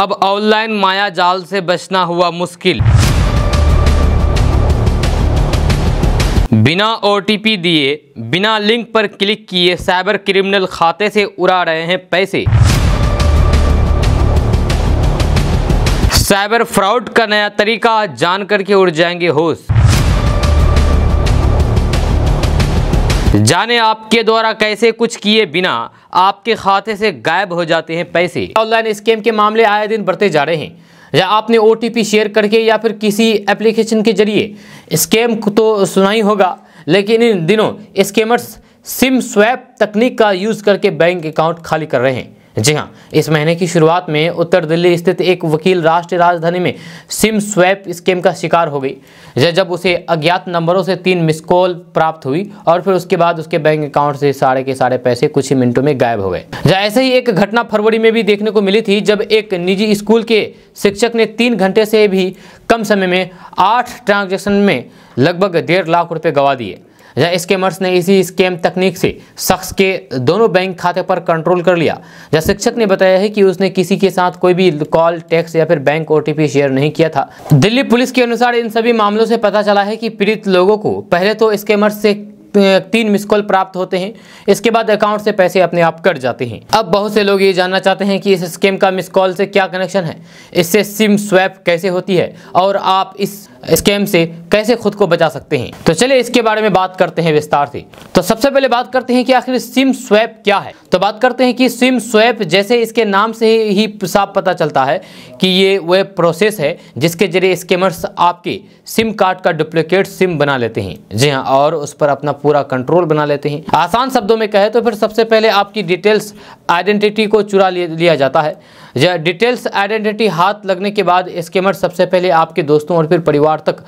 अब ऑनलाइन माया जाल से बचना हुआ मुश्किल बिना ओटीपी दिए बिना लिंक पर क्लिक किए साइबर क्रिमिनल खाते से उड़ा रहे हैं पैसे साइबर फ्रॉड का नया तरीका जानकर के उड़ जाएंगे होश जाने आपके द्वारा कैसे कुछ किए बिना आपके खाते से गायब हो जाते हैं पैसे ऑनलाइन स्कैम के मामले आए दिन बढ़ते जा रहे हैं या आपने ओ शेयर करके या फिर किसी एप्लीकेशन के जरिए स्कैम तो सुना ही होगा लेकिन इन दिनों स्कैमर्स सिम स्वैप तकनीक का यूज़ करके बैंक अकाउंट खाली कर रहे हैं जी हाँ इस महीने की शुरुआत में उत्तर दिल्ली स्थित एक वकील राष्ट्रीय राजधानी में सिम स्वैप स्कीम का शिकार हो गई जब उसे अज्ञात नंबरों से तीन मिस कॉल प्राप्त हुई और फिर उसके बाद उसके बैंक अकाउंट से सारे के सारे पैसे कुछ ही मिनटों में गायब हो गए ऐसे ही एक घटना फरवरी में भी देखने को मिली थी जब एक निजी स्कूल के शिक्षक ने तीन घंटे से भी कम समय में आठ ट्रांजेक्शन में लगभग डेढ़ लाख रुपए गवा दिए जहाँ स्कैमर्स ने इसी स्कैम तकनीक से शख्स के दोनों बैंक खाते पर कंट्रोल कर लिया जहाँ शिक्षक ने बताया है कि उसने किसी के साथ कोई भी कॉल टैक्स या फिर बैंक ओटीपी शेयर नहीं किया था दिल्ली पुलिस के अनुसार इन सभी मामलों से पता चला है कि पीड़ित लोगों को पहले तो स्कैमर्स से तीन मिस कॉल प्राप्त होते हैं इसके बाद अकाउंट से पैसे अपने आप कट जाते हैं अब बहुत से लोग ये जानना चाहते हैं कि इस स्कीम का मिस कॉल से क्या कनेक्शन है इससे सिम स्वैप कैसे होती है और आप इस स्कैम से कैसे खुद को बचा सकते हैं तो चलिए इसके बारे में बात करते हैं विस्तार से तो सबसे पहले बात करते हैं कि आखिर सिम स्वैप क्या है तो बात करते हैं कि सिम स्वैप जैसे इसके नाम से ही साफ पता चलता है कि ये वह प्रोसेस है जिसके जरिए स्कैमर्स आपके सिम कार्ड का डुप्लीकेट सिम बना लेते हैं जी हाँ और उस पर अपना पूरा कंट्रोल बना लेते हैं आसान शब्दों में कहे तो फिर सबसे पहले आपकी डिटेल्स आइडेंटिटी को चुरा लिया जाता है यह डिटेल्स आइडेंटिटी हाथ लगने के बाद स्केमर सबसे पहले आपके दोस्तों और फिर परिवार तक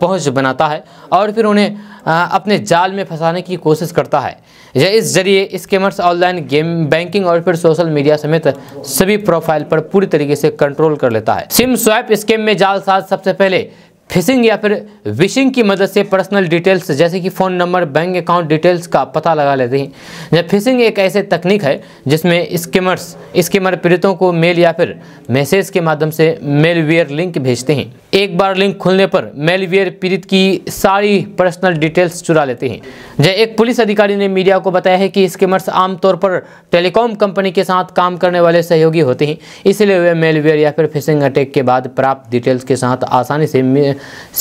पहुंच बनाता है और फिर उन्हें अपने जाल में फंसाने की कोशिश करता है यह इस जरिए स्केमर्स ऑनलाइन गेम बैंकिंग और फिर सोशल मीडिया समेत सभी प्रोफाइल पर पूरी तरीके से कंट्रोल कर लेता है सिम स्वैप स्केम में जाल साथ सबसे पहले फिशिंग या फिर विशिंग की मदद से पर्सनल डिटेल्स जैसे कि phone number bank account details का पता लगा लेते हैं जब फिशिंग एक ऐसे तकनीक है जिसमें स्किमर्स स्किमर पीड़ितों को मेल या फिर मैसेज के माध्यम से मेलवेयर लिंक भेजते हैं एक बार लिंक खुलने पर मेलवियर पीड़ित की सारी पर्सनल डिटेल्स चुरा लेते हैं जय एक पुलिस अधिकारी ने मीडिया को बताया है कि स्कीमर्स आमतौर पर टेलीकॉम कंपनी के साथ काम करने वाले सहयोगी होते हैं इसलिए वे मेलवियर या फिर फिशिंग अटैक के बाद प्राप्त डिटेल्स के साथ आसानी से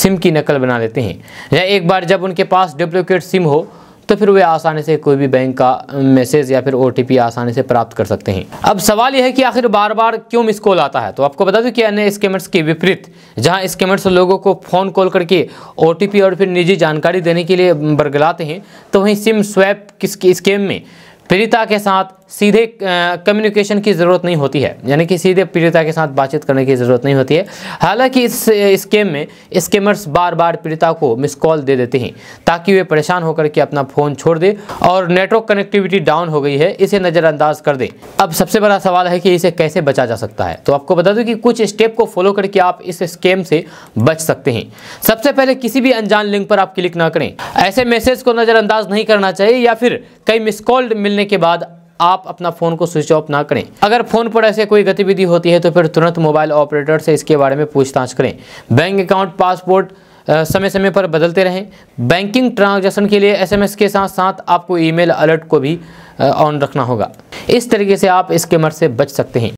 सिम की नकल बना लेते हैं या एक बार जब उनके पास डुप्लीकेट सिम हो तो फिर वे आसानी से कोई भी बैंक का मैसेज या फिर ओ आसानी से प्राप्त कर सकते हैं अब सवाल यह है कि आखिर बार बार क्यों मिस कॉल आता है तो आपको बता दूं कि अन्य स्कैमर्स के विपरीत जहां स्कैमर्स लोगों को फ़ोन कॉल करके ओ और फिर निजी जानकारी देने के लिए बरगलाते हैं तो वहीं सिम स्वैप किस स्कैम में पीड़िता के साथ सीधे कम्युनिकेशन की ज़रूरत नहीं होती है यानी कि सीधे पीड़िता के साथ बातचीत करने की ज़रूरत नहीं होती है हालांकि इस स्कैम में स्कैमर्स बार बार पीड़िता को मिस कॉल दे देते हैं ताकि वे परेशान होकर के अपना फ़ोन छोड़ दे और नेटवर्क कनेक्टिविटी डाउन हो गई है इसे नज़रअंदाज कर दें अब सबसे बड़ा सवाल है कि इसे कैसे बचा जा सकता है तो आपको बता दूँ कि कुछ स्टेप को फॉलो करके आप इस स्कैम से बच सकते हैं सबसे पहले किसी भी अनजान लिंक पर आप क्लिक ना करें ऐसे मैसेज को नज़रअंदाज नहीं करना चाहिए या फिर कई मिस कॉल्ड मिल मिलने के बाद आप अपना फ़ोन को स्विच ऑफ ना करें अगर फ़ोन पर ऐसे कोई गतिविधि होती है तो फिर तुरंत मोबाइल ऑपरेटर से इसके बारे में पूछताछ करें बैंक अकाउंट पासपोर्ट समय समय पर बदलते रहें बैंकिंग ट्रांजैक्शन के लिए एसएमएस के साथ साथ आपको ईमेल अलर्ट को भी ऑन रखना होगा इस तरीके से आप इसके स्कैमर से बच सकते हैं